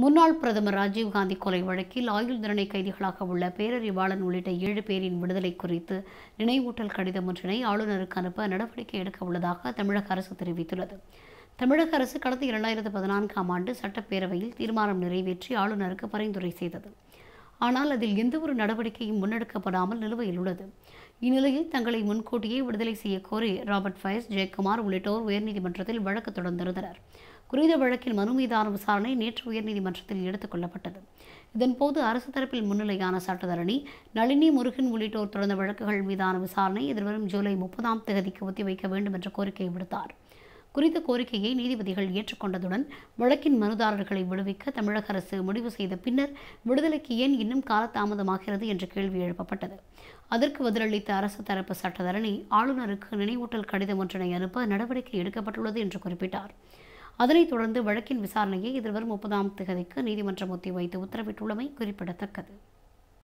முன்னாள் பிரதமர் ராஜீவ்காந்தி கொலை வழக்கில் ஆயுள் தண்டனை கைதிகளாக உள்ள பேரறிவாளன் உள்ளிட்ட ஏழு பேரின் விடுதலை குறித்து நினைவூட்டல் கடிதம் ஒன்றினை ஆளுநருக்கு அனுப்ப நடவடிக்கை எடுக்க உள்ளதாக தமிழக அரசு தெரிவித்துள்ளது தமிழக அரசு கடந்த இரண்டாயிரத்து பதினான்காம் ஆண்டு சட்டப்பேரவையில் தீர்மானம் நிறைவேற்றி ஆளுநருக்கு பரிந்துரை செய்தது ஆனால் அதில் எந்தவொரு நடவடிக்கையும் முன்னெடுக்கப்படாமல் நிலுவையில் உள்ளது இந்நிலையில் தங்களை முன்கூட்டியே விடுதலை செய்ய கோரி ராபர்ட் ஃபயஸ் ஜெயக்குமார் உள்ளிட்டோர் உயர்நீதிமன்றத்தில் வழக்கு தொடர்ந்திருந்தனர் குறித்த வழக்கில் மனு மீதான விசாரணை நேற்று உயர்நீதிமன்றத்தில் எடுத்துக் கொள்ளப்பட்டது இதன்போது அரசு தரப்பில் முன்னிலையான சட்டத்தரணி நளினி முருகன் உள்ளிட்டோர் தொடர்ந்த வழக்குகள் மீதான விசாரணை எதிர்வரும் ஜூலை முப்பதாம் தேதிக்கு ஒத்திவைக்க வேண்டும் என்ற கோரிக்கை விடுத்தார் குறித்த கோரிக்கையை நீதிபதிகள் ஏற்றுக்கொண்டதுடன் வழக்கின் மனுதாரர்களை விடுவிக்க தமிழக அரசு முடிவு செய்த பின்னர் விடுதலைக்கு ஏன் இன்னும் காலதாமதமாகிறது என்ற கேள்வி எழுப்பப்பட்டது அதற்கு பதிலளித்த அரசு தரப்பு சட்டத்தரணி ஆளுநருக்கு நினைவூட்டல் கடிதம் ஒன்றினை அனுப்ப நடவடிக்கை எடுக்கப்பட்டுள்ளது என்று குறிப்பிட்டார் அதனைத் தொடர்ந்து வழக்கின் விசாரணையை எதிர்வரும் முப்பதாம் திகதிக்கு நீதிமன்றம் ஒத்திவைத்து உத்தரவிட்டுள்ளமை குறிப்பிடத்தக்கது